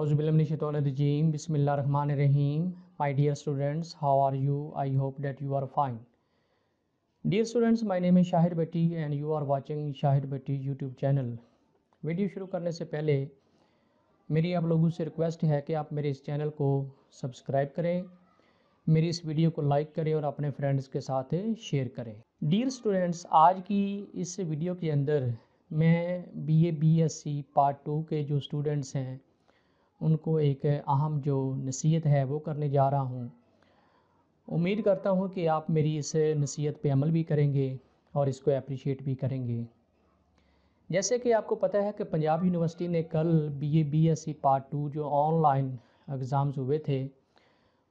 run Rahim my dear students how are you I hope that you are fine dear students my name है शाहिर बेटी and you are watching Shahir बेटी YouTube channel video शुरू करने से पहले मेरी आप लोगों से रिक्वेस्ट है कि आप मेरे इस चैनल को सब्सक्राइब करें मेरी इस वीडियो को लाइक करें और अपने फ्रेंड्स के साथ शेयर करें डियर स्टूडेंट्स आज की इस वीडियो के अंदर मैं B A B S C part two के जो स्टूडेंट्स हैं उनको एक अहम जो नसीहत है वो करने जा रहा हूँ उम्मीद करता हूँ कि आप मेरी इस नसीहत पे अमल भी करेंगे और इसको अप्रिशिएट भी करेंगे जैसे कि आपको पता है कि पंजाब यूनिवर्सिटी ने कल B A B S C part two जो ऑनलाइन एग्ज़ाम्स हुए थे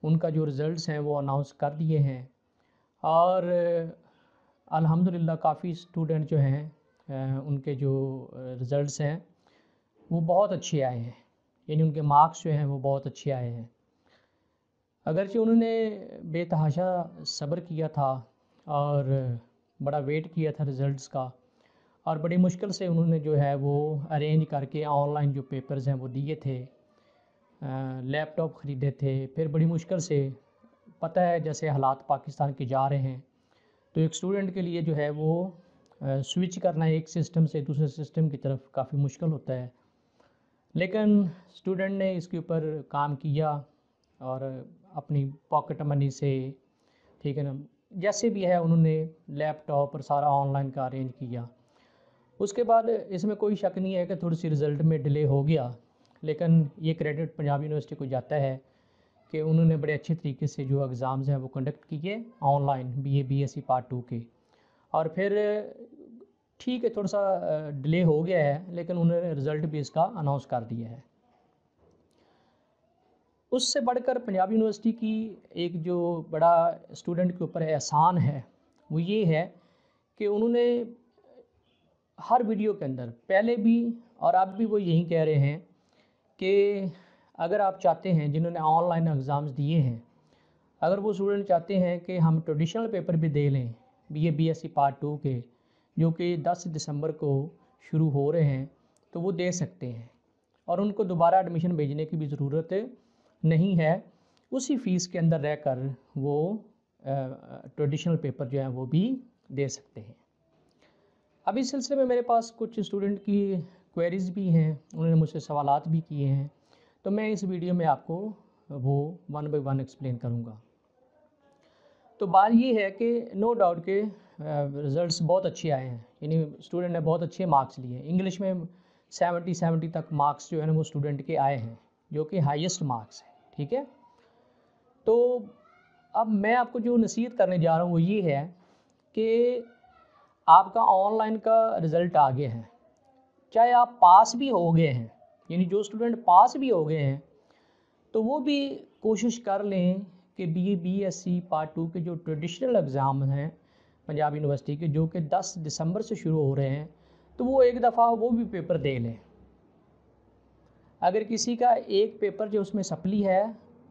उनका जो रिज़ल्ट हैं वो अनाउंस कर दिए हैं और अल्हम्दुलिल्लाह काफ़ी स्टूडेंट जो हैं उनके जो रिज़ल्ट हैं वो बहुत अच्छे आए हैं यानी उनके मार्क्स जो हैं वो बहुत अच्छे आए हैं अगरचे उन्होंने बेतहाशा सब्र किया था और बड़ा वेट किया था रिज़ल्ट्स का और बड़ी मुश्किल से उन्होंने जो है वो अरेंज करके ऑनलाइन जो पेपर्स हैं वो दिए थे लैपटॉप ख़रीदे थे फिर बड़ी मुश्किल से पता है जैसे हालात पाकिस्तान के जा रहे हैं तो एक स्टूडेंट के लिए जो है वो स्विच करना एक सिस्टम से दूसरे सिस्टम की तरफ काफ़ी मुश्किल होता है लेकिन स्टूडेंट ने इसके ऊपर काम किया और अपनी पॉकेट मनी से ठीक है ना जैसे भी है उन्होंने लैपटॉप और सारा ऑनलाइन का अरेंज किया उसके बाद इसमें कोई शक नहीं है कि थोड़ी सी रिज़ल्ट में डिले हो गया लेकिन ये क्रेडिट पंजाब यूनिवर्सिटी को जाता है कि उन्होंने बड़े अच्छे तरीके से जो एग्ज़ाम्स हैं वो कंडक्ट किए online B A B S C part two के और फिर ठीक है थोड़ा सा डिले हो गया है लेकिन उन्होंने रिज़ल्ट भी इसका अनाउंस कर दिया है उससे बढ़कर पंजाब यूनिवर्सिटी की एक जो बड़ा स्टूडेंट के ऊपर एहसान है वो ये है कि उन्होंने हर वीडियो के अंदर पहले भी और अब भी वो यही कह रहे हैं कि अगर आप चाहते हैं जिन्होंने ऑनलाइन एग्ज़ाम्स दिए हैं अगर वो स्टूडेंट चाहते हैं कि हम ट्रेडिशनल पेपर भी दे लें B A B S C part two के जो कि 10 दिसंबर को शुरू हो रहे हैं तो वो दे सकते हैं और उनको दोबारा एडमिशन भेजने की भी ज़रूरत नहीं है उसी फ़ीस के अंदर रह कर वो ट्रेडिशनल पेपर जो है वो भी दे सकते हैं अब इस सिलसिले में मेरे पास कुछ स्टूडेंट की क्वेरीज़ भी हैं उन्होंने मुझसे सवाल भी किए हैं तो मैं इस वीडियो में आपको वो वन बाई वन एक्सप्लेन करूँगा तो बात ये है कि नो डाउट के रिज़ल्ट बहुत अच्छे आए हैं यानी स्टूडेंट ने बहुत अच्छे मार्क्स लिए हैं इंग्लिश में सेवेंटी सेवेंटी तक मार्क्स जो है ना वो स्टूडेंट के आए हैं जो कि हाईएस्ट मार्क्स हैं ठीक है तो अब मैं आपको जो नसीहत करने जा रहा हूँ वो ये है कि आपका ऑनलाइन का रिज़ल्ट आगे है चाहे आप पास भी हो गए हैं यानी जो स्टूडेंट पास भी हो गए हैं तो वो भी कोशिश कर लें कि B B S C part two के जो ट्रेडिशनल एग्ज़ाम हैं पंजाब यूनिवर्सिटी के जो कि 10 दिसंबर से शुरू हो रहे हैं तो वो एक दफ़ा वो भी पेपर दे लें अगर किसी का एक पेपर जो उसमें सप्ली है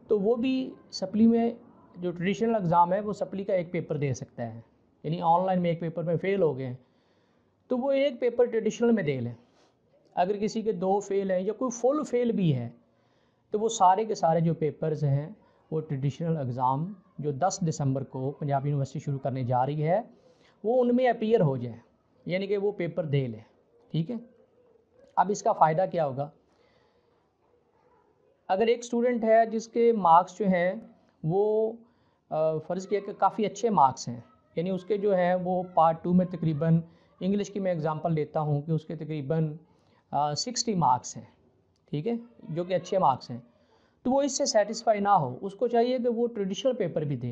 तो वो भी सप्ली में जो ट्रेडिशनल एग्ज़ाम है वो सप्ली का एक पेपर दे सकता है यानी ऑनलाइन में एक पेपर में फ़ेल हो गए तो वो एक पेपर ट्रेडिशनल में दे लें अगर किसी के दो फेल हैं या कोई फुल फेल भी है तो वो सारे के सारे जो पेपर्स हैं वो ट्रेडिशनल एग्ज़ाम जो 10 दिसंबर को पंजाब यूनिवर्सिटी शुरू करने जा रही है वो उनमें अपियर हो जाए यानी कि वो पेपर दे ले ठीक है अब इसका फ़ायदा क्या होगा अगर एक स्टूडेंट है जिसके मार्क्स जो हैं वो फ़र्ज़ किया कि काफ़ी अच्छे मार्क्स हैं यानी उसके जो हैं वो पार्ट टू में तकरीबन इंग्लिश की मैं एग्ज़ाम्पल लेता हूँ कि उसके तकरीबन सिक्सटी मार्क्स हैं ठीक है जो कि अच्छे मार्क्स हैं तो वो इससे सेटिस्फाई ना हो उसको चाहिए कि वो ट्रेडिशनल पेपर भी दे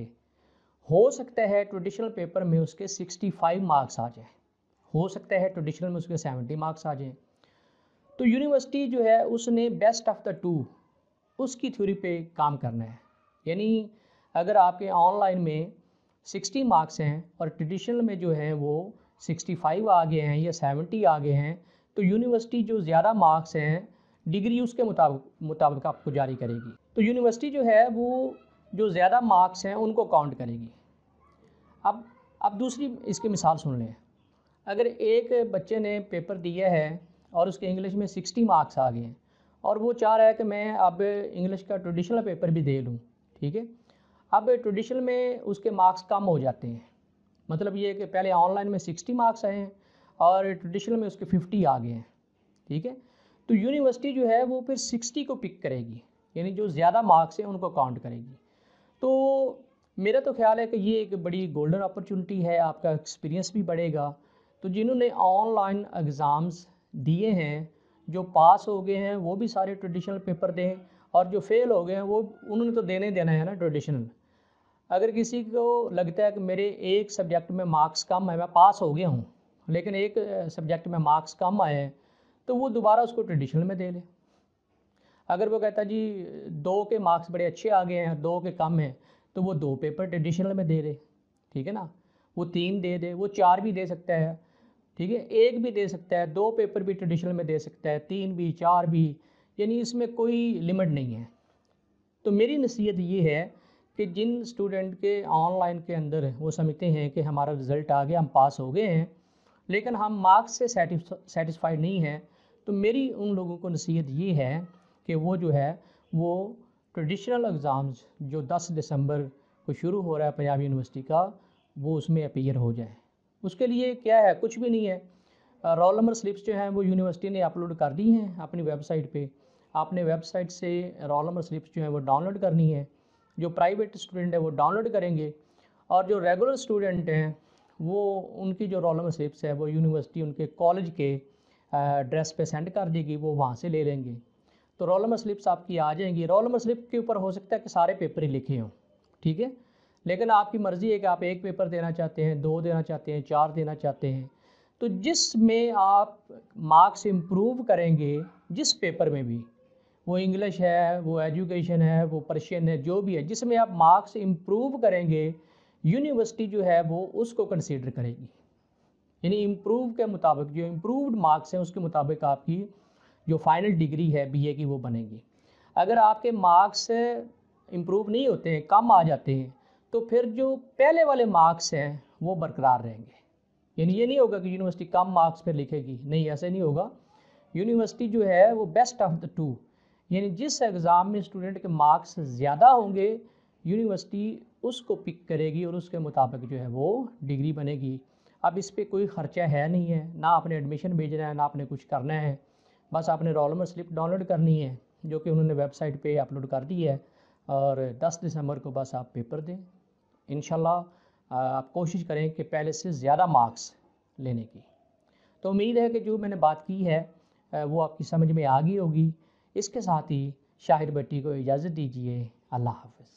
हो सकता है ट्रेडिशनल पेपर में उसके 65 मार्क्स आ जाए हो सकता है ट्रेडिशनल में उसके 70 मार्क्स आ जाए तो यूनिवर्सिटी जो है उसने बेस्ट ऑफ द टू उसकी थ्योरी पे काम करना है यानी अगर आपके ऑनलाइन में 60 मार्क्स हैं और ट्रेडिशनल में जो है वो 65 आ गए हैं या 70 आ गए हैं तो यूनिवर्सिटी जो ज़्यादा मार्क्स हैं डिग्री उसके मुताबिक मुताबिक आपको जारी करेगी तो यूनिवर्सिटी जो है वो जो ज़्यादा मार्क्स हैं उनको काउंट करेगी अब अब दूसरी इसकी मिसाल सुन लें अगर एक बच्चे ने पेपर दिया है और उसके इंग्लिश में सिक्सटी मार्क्स आ गए हैं और वो चाह रहा है कि मैं अब इंग्लिश का ट्रेडिशनल पेपर भी दे लूँ ठीक है अब ट्रेडिशनल में उसके मार्क्स कम हो जाते हैं मतलब ये कि पहले ऑनलाइन में सिक्सटी मार्क्स आए हैं और ट्रेडिशनल में उसके फिफ्टी आ गए हैं ठीक है तो यूनिवर्सिटी जो है वो फिर सिक्सटी को पिक करेगी यानी जो ज़्यादा मार्क्स हैं उनको काउंट करेगी तो मेरा तो ख्याल है कि ये एक बड़ी गोल्डन अपॉर्चुनिटी है आपका एक्सपीरियंस भी बढ़ेगा तो जिन्होंने ऑनलाइन एग्ज़ाम्स दिए हैं जो पास हो गए हैं वो भी सारे ट्रेडिशनल पेपर दें और जो फेल हो गए हैं वो उन्होंने तो देने देना है ना ट्रेडिशनल अगर किसी को लगता है कि मेरे एक सब्जेक्ट में मार्क्स कम है मैं पास हो गया हूँ लेकिन एक सब्जेक्ट में मार्क्स कम आए हैं तो वो दोबारा उसको ट्रेडिशनल में दे ले अगर वो कहता जी दो के मार्क्स बड़े अच्छे आ गए हैं दो के कम हैं तो वो दो पेपर ट्रेडिशनल में दे दे ठीक है ना वो तीन दे दे वो चार भी दे सकता है ठीक है एक भी दे सकता है दो पेपर भी ट्रेडिशनल में दे सकता है तीन भी चार भी यानी इसमें कोई लिमिट नहीं है तो मेरी नसीहत ये है कि जिन स्टूडेंट के ऑनलाइन के अंदर वो समझते हैं कि हमारा रिज़ल्ट आ गया हम पास हो गए हैं लेकिन हम मार्क्स से सेटिस्फाइड नहीं हैं तो मेरी उन लोगों को नसीहत ये है कि वो जो है वो ट्रेडिशनल एग्ज़ाम्स जो 10 दिसंबर को शुरू हो रहा है पंजाब यूनिवर्सिटी का वो उसमें अपेयर हो जाए उसके लिए क्या है कुछ भी नहीं है रोल नंबर स्लिप्स जो हैं वो यूनिवर्सिटी ने अपलोड कर दी हैं अपनी वेबसाइट पे आपने वेबसाइट से रोल नंबर स्लिप्स जो हैं वो डाउनलोड करनी है जो प्राइवेट स्टूडेंट है वो डाउनलोड करेंगे और जो रेगुलर स्टूडेंट हैं वो उनकी जो रोल नंबर स्लिप्स है वो यूनिवर्सिटी उनके कॉलेज के ड्रेस पे सेंड कर दी गई वो वहाँ से ले लेंगे तो रोल नंबर स्लिप्स आपकी आ जाएंगी रोल नंबर स्लिप के ऊपर हो सकता है कि सारे पेपर ही लिखे हों ठीक है लेकिन आपकी मर्ज़ी है कि आप एक पेपर देना चाहते हैं दो देना चाहते हैं चार देना चाहते हैं तो जिसमें आप मार्क्स इम्प्रूव करेंगे जिस पेपर में भी वो इंग्लिश है वो एजुकेशन है वो पर्शियन है जो भी है जिसमें आप मार्क्स इम्प्रूव करेंगे यूनिवर्सिटी जो है वो उसको कंसीडर करेगी यानी इम्प्रूव के मुताबिक जो इम्प्रूवड मार्क्स हैं उसके मुताबिक आपकी जो फाइनल डिग्री है बीए की वो बनेगी अगर आपके मार्क्स इम्प्रूव नहीं होते हैं कम आ जाते हैं तो फिर जो पहले वाले मार्क्स हैं वो बरकरार रहेंगे यानी ये नहीं होगा कि यूनिवर्सिटी कम मार्क्स पर लिखेगी नहीं ऐसे नहीं होगा यूनिवर्सिटी जो है वो बेस्ट ऑफ द टू यानी जिस एग्ज़ाम में स्टूडेंट के मार्क्स ज़्यादा होंगे यूनिवर्सिटी उसको पिक करेगी और उसके मुताबिक जो है वो डिग्री बनेगी अब इस पर कोई ख़र्चा है नहीं है ना आपने एडमिशन भेजना है ना आपने कुछ करना है बस आपने रोलमर स्लिप डाउनलोड करनी है जो कि उन्होंने वेबसाइट पे अपलोड कर दी है और 10 दिसंबर को बस आप पेपर दें इन आप कोशिश करें कि पहले से ज़्यादा मार्क्स लेने की तो उम्मीद है कि जो मैंने बात की है वो आपकी समझ में आ गई होगी इसके साथ ही शाहिर बट्टी को इजाज़त दीजिए अल्लाह हाफ